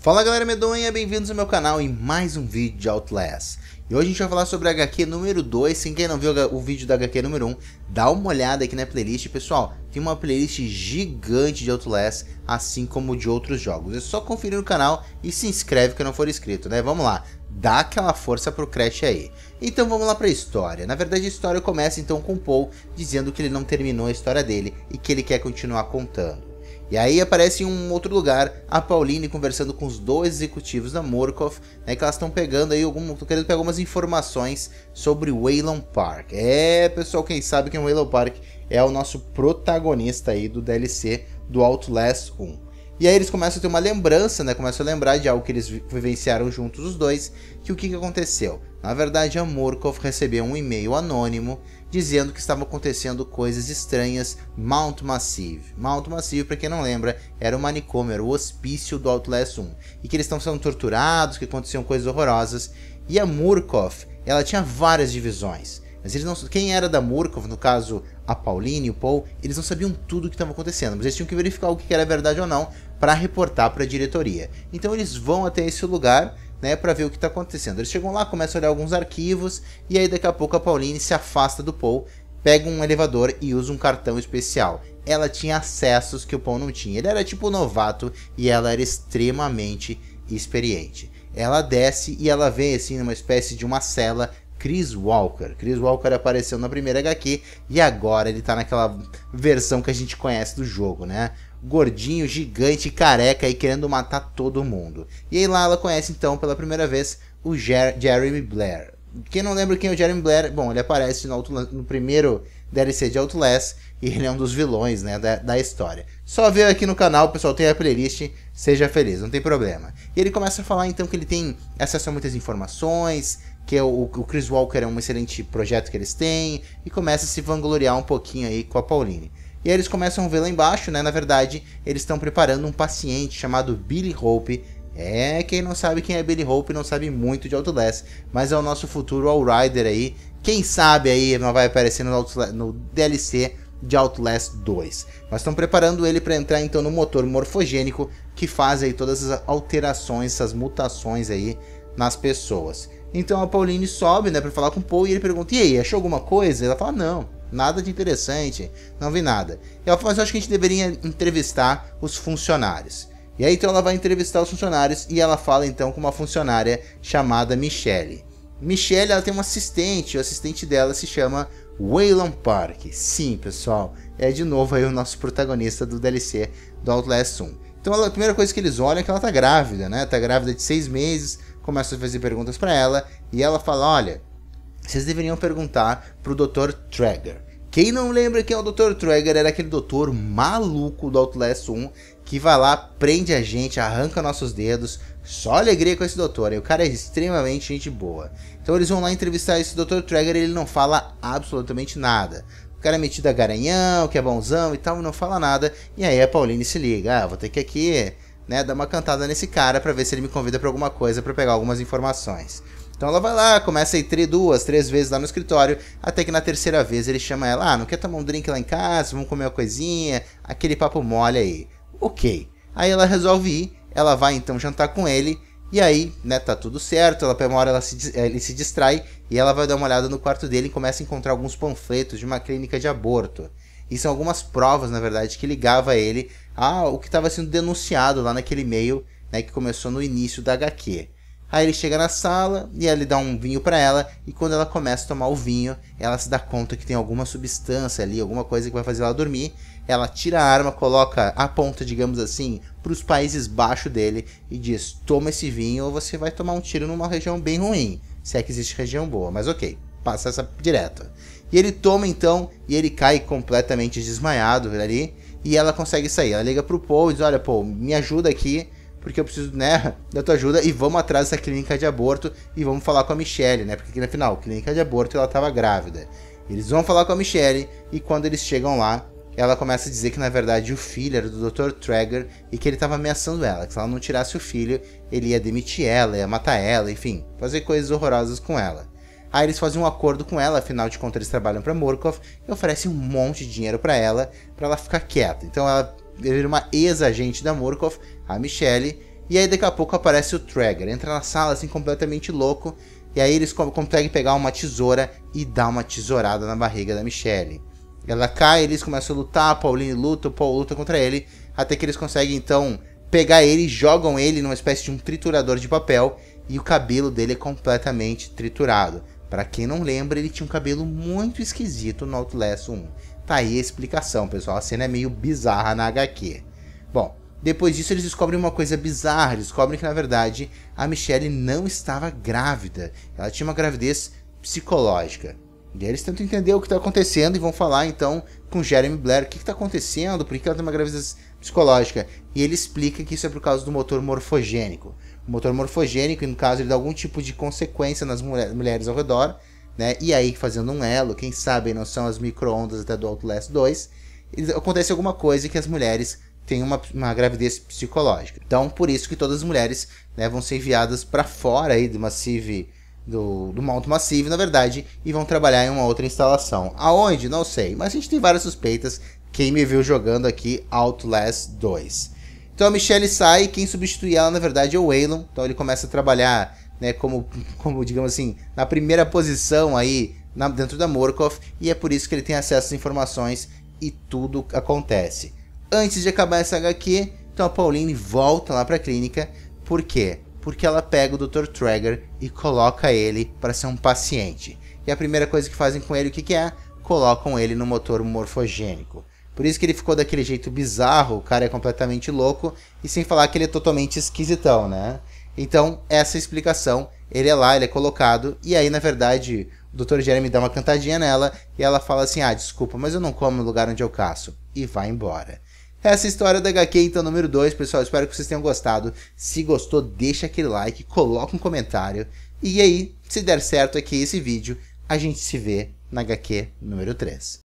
Fala galera medonha, bem-vindos ao meu canal em mais um vídeo de Outlast. E hoje a gente vai falar sobre a HQ número 2, Se quem não viu o vídeo da HQ número 1, dá uma olhada aqui na playlist. Pessoal, tem uma playlist gigante de Outlast, assim como de outros jogos. É só conferir no canal e se inscreve que não for inscrito, né? Vamos lá, dá aquela força pro Crash aí. Então vamos lá pra história. Na verdade a história começa então com o Paul dizendo que ele não terminou a história dele e que ele quer continuar contando. E aí aparece em um outro lugar a Pauline conversando com os dois executivos da Murkoff, né, que elas estão pegando aí, algum, querendo pegar algumas informações sobre Waylon Park. É, pessoal, quem sabe que o Waylon Park é o nosso protagonista aí do DLC do Outlast 1. E aí eles começam a ter uma lembrança, né? Começam a lembrar de algo que eles vivenciaram juntos os dois. Que o que, que aconteceu? Na verdade, a Murkoff recebeu um e-mail anônimo dizendo que estavam acontecendo coisas estranhas Mount Massive. Mount Massive, para quem não lembra, era o manicômio, era o hospício do Outlast 1. E que eles estão sendo torturados, que aconteciam coisas horrorosas. E a Murkoff, ela tinha várias divisões. Mas eles não, quem era da Murkoff, no caso a Pauline e o Paul, eles não sabiam tudo o que estava acontecendo, mas eles tinham que verificar o que era verdade ou não, para reportar para a diretoria. Então eles vão até esse lugar né, para ver o que está acontecendo. Eles chegam lá, começam a olhar alguns arquivos e aí daqui a pouco a Pauline se afasta do Paul, pega um elevador e usa um cartão especial. Ela tinha acessos que o Paul não tinha. Ele era tipo novato e ela era extremamente experiente. Ela desce e ela vem assim numa espécie de uma cela Chris Walker. Chris Walker apareceu na primeira HQ e agora ele tá naquela versão que a gente conhece do jogo, né? Gordinho, gigante, careca e querendo matar todo mundo. E aí lá ela conhece então pela primeira vez o Jer Jeremy Blair. Quem não lembra quem é o Jeremy Blair? Bom, ele aparece no, no primeiro DLC de Outlast e ele é um dos vilões né, da, da história. Só veio aqui no canal, pessoal tem a playlist, seja feliz, não tem problema. E ele começa a falar então que ele tem acesso a muitas informações, que é o, o Chris Walker é um excelente projeto que eles têm, e começa a se vangloriar um pouquinho aí com a Pauline. E aí eles começam a ver lá embaixo, né? Na verdade, eles estão preparando um paciente chamado Billy Hope. É, quem não sabe quem é Billy Hope não sabe muito de Outlast, mas é o nosso futuro Allrider aí. Quem sabe aí não vai aparecer no, Outlast, no DLC de Outlast 2. Mas estão preparando ele para entrar então no motor morfogênico que faz aí todas as alterações, essas mutações aí nas pessoas. Então a Pauline sobe, né, para falar com o Paul e ele pergunta: "E aí, achou alguma coisa?" Ela fala: "Não, nada de interessante, não vi nada". E ela fala: "Mas eu acho que a gente deveria entrevistar os funcionários". E aí então ela vai entrevistar os funcionários e ela fala então com uma funcionária chamada Michelle. Michelle, ela tem um assistente, o assistente dela se chama Waylon Park. Sim, pessoal, é de novo aí o nosso protagonista do DLC do Outlast 1. Então ela, a primeira coisa que eles olham é que ela tá grávida, né? Tá grávida de seis meses, começa a fazer perguntas para ela e ela fala: Olha, vocês deveriam perguntar pro Dr. Traeger. Quem não lembra quem é o Dr. Traeger era aquele doutor maluco do Outlast 1 que vai lá, prende a gente, arranca nossos dedos. Só alegria com esse doutor, e o cara é extremamente gente boa. Então eles vão lá entrevistar esse Dr. Traeger e ele não fala absolutamente nada. O cara é metido a garanhão, que é bonzão e tal, não fala nada. E aí a Pauline se liga, ah, vou ter que aqui né, dar uma cantada nesse cara para ver se ele me convida para alguma coisa, para pegar algumas informações. Então ela vai lá, começa a ir duas, três vezes lá no escritório, até que na terceira vez ele chama ela, ah, não quer tomar um drink lá em casa, vamos comer uma coisinha, aquele papo mole aí. Ok. Aí ela resolve ir, ela vai então jantar com ele, e aí, né, tá tudo certo, ela uma hora ela se, ele se distrai, e ela vai dar uma olhada no quarto dele e começa a encontrar alguns panfletos de uma clínica de aborto. E são algumas provas, na verdade, que ligava ele ao que estava sendo denunciado lá naquele e-mail né, que começou no início da HQ. Aí ele chega na sala e ele dá um vinho para ela e quando ela começa a tomar o vinho, ela se dá conta que tem alguma substância ali, alguma coisa que vai fazer ela dormir. Ela tira a arma, coloca a ponta, digamos assim, para os países baixos dele e diz: "Toma esse vinho ou você vai tomar um tiro numa região bem ruim, se é que existe região boa". Mas OK, passa essa direto. E ele toma então e ele cai completamente desmaiado ali. E ela consegue sair. Ela liga pro Paul e diz: Olha, Paul, me ajuda aqui, porque eu preciso, né, da tua ajuda. E vamos atrás dessa clínica de aborto e vamos falar com a Michelle, né? Porque na final, clínica de aborto ela tava grávida. Eles vão falar com a Michelle e quando eles chegam lá, ela começa a dizer que na verdade o filho era do Dr. Traeger e que ele estava ameaçando ela, que se ela não tirasse o filho, ele ia demitir ela, ia matar ela, enfim, fazer coisas horrorosas com ela. Aí eles fazem um acordo com ela, afinal de contas eles trabalham para Morkov e oferecem um monte de dinheiro para ela, para ela ficar quieta. Então ela vira uma ex-agente da Morkov, a Michelle, e aí daqui a pouco aparece o Trager, entra na sala assim completamente louco, e aí eles conseguem pegar uma tesoura e dar uma tesourada na barriga da Michelle. Ela cai, eles começam a lutar, Pauline luta, Paul luta contra ele, até que eles conseguem então pegar ele, jogam ele numa espécie de um triturador de papel e o cabelo dele é completamente triturado. Para quem não lembra, ele tinha um cabelo muito esquisito no Outlast 1. Tá aí a explicação, pessoal. A cena é meio bizarra na HQ. Bom, depois disso eles descobrem uma coisa bizarra. Descobrem que na verdade a Michelle não estava grávida. Ela tinha uma gravidez psicológica. E aí eles tentam entender o que está acontecendo e vão falar então com Jeremy Blair o que está acontecendo, por que ela tem uma gravidez psicológica. E ele explica que isso é por causa do motor morfogênico motor morfogênico, e no caso ele dá algum tipo de consequência nas mulher, mulheres ao redor, né? E aí, fazendo um elo, quem sabe não são as micro-ondas até do Outlast 2, acontece alguma coisa que as mulheres têm uma, uma gravidez psicológica. Então, por isso que todas as mulheres né, vão ser enviadas para fora aí do Massive, do, do Mount Massive, na verdade, e vão trabalhar em uma outra instalação. Aonde? Não sei, mas a gente tem várias suspeitas. Quem me viu jogando aqui Outlast 2. Então a Michelle sai e quem substitui ela, na verdade, é o Waylon. Então ele começa a trabalhar, né, como, como digamos assim, na primeira posição aí na, dentro da Morkov. E é por isso que ele tem acesso às informações e tudo acontece. Antes de acabar essa HQ, então a Pauline volta lá para a clínica. Por quê? Porque ela pega o Dr. Traeger e coloca ele para ser um paciente. E a primeira coisa que fazem com ele, o que, que é? Colocam ele no motor morfogênico. Por isso que ele ficou daquele jeito bizarro, o cara é completamente louco, e sem falar que ele é totalmente esquisitão, né? Então, essa é explicação, ele é lá, ele é colocado, e aí, na verdade, o Dr. Jeremy dá uma cantadinha nela, e ela fala assim, ah, desculpa, mas eu não como no lugar onde eu caço, e vai embora. Essa é história da HQ, então, número 2, pessoal, espero que vocês tenham gostado. Se gostou, deixa aquele like, coloca um comentário, e aí, se der certo aqui esse vídeo, a gente se vê na HQ número 3.